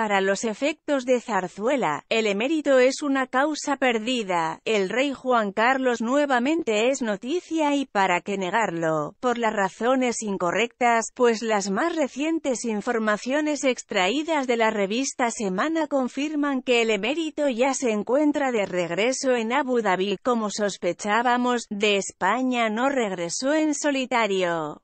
Para los efectos de zarzuela, el emérito es una causa perdida, el rey Juan Carlos nuevamente es noticia y para qué negarlo, por las razones incorrectas, pues las más recientes informaciones extraídas de la revista Semana confirman que el emérito ya se encuentra de regreso en Abu Dhabi, como sospechábamos, de España no regresó en solitario.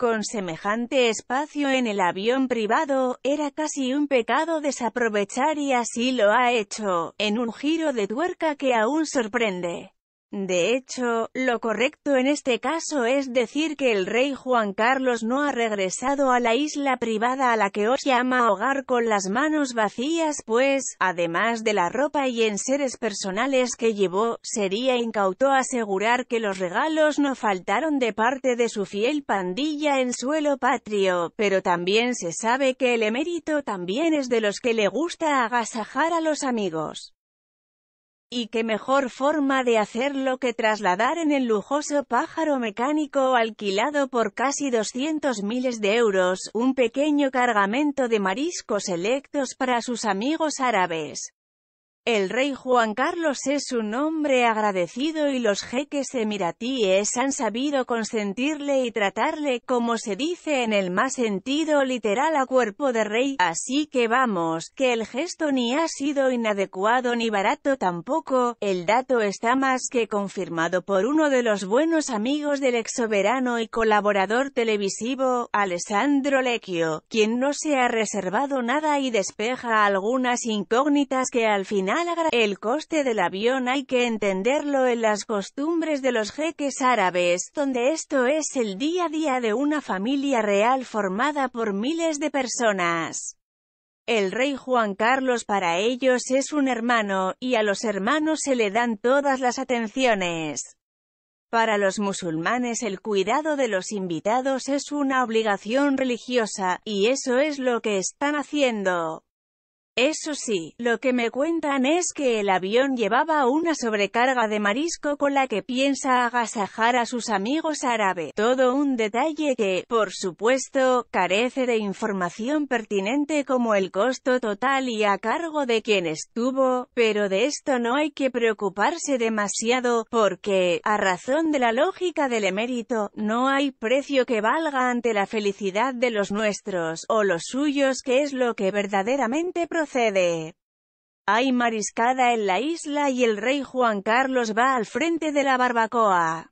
Con semejante espacio en el avión privado, era casi un pecado desaprovechar y así lo ha hecho, en un giro de tuerca que aún sorprende. De hecho, lo correcto en este caso es decir que el rey Juan Carlos no ha regresado a la isla privada a la que hoy llama hogar con las manos vacías pues, además de la ropa y enseres personales que llevó, sería incautó asegurar que los regalos no faltaron de parte de su fiel pandilla en suelo patrio, pero también se sabe que el emérito también es de los que le gusta agasajar a los amigos. Y qué mejor forma de hacerlo que trasladar en el lujoso pájaro mecánico alquilado por casi doscientos miles de euros, un pequeño cargamento de mariscos selectos para sus amigos árabes. El rey Juan Carlos es un hombre agradecido y los jeques emiratíes han sabido consentirle y tratarle como se dice en el más sentido literal a cuerpo de rey, así que vamos, que el gesto ni ha sido inadecuado ni barato tampoco, el dato está más que confirmado por uno de los buenos amigos del ex soberano y colaborador televisivo, Alessandro Lecchio, quien no se ha reservado nada y despeja algunas incógnitas que al final el coste del avión hay que entenderlo en las costumbres de los jeques árabes, donde esto es el día a día de una familia real formada por miles de personas. El rey Juan Carlos para ellos es un hermano, y a los hermanos se le dan todas las atenciones. Para los musulmanes el cuidado de los invitados es una obligación religiosa, y eso es lo que están haciendo. Eso sí, lo que me cuentan es que el avión llevaba una sobrecarga de marisco con la que piensa agasajar a sus amigos árabe. Todo un detalle que, por supuesto, carece de información pertinente como el costo total y a cargo de quien estuvo, pero de esto no hay que preocuparse demasiado, porque, a razón de la lógica del emérito, no hay precio que valga ante la felicidad de los nuestros, o los suyos que es lo que verdaderamente procede. Hay mariscada en la isla y el rey Juan Carlos va al frente de la barbacoa.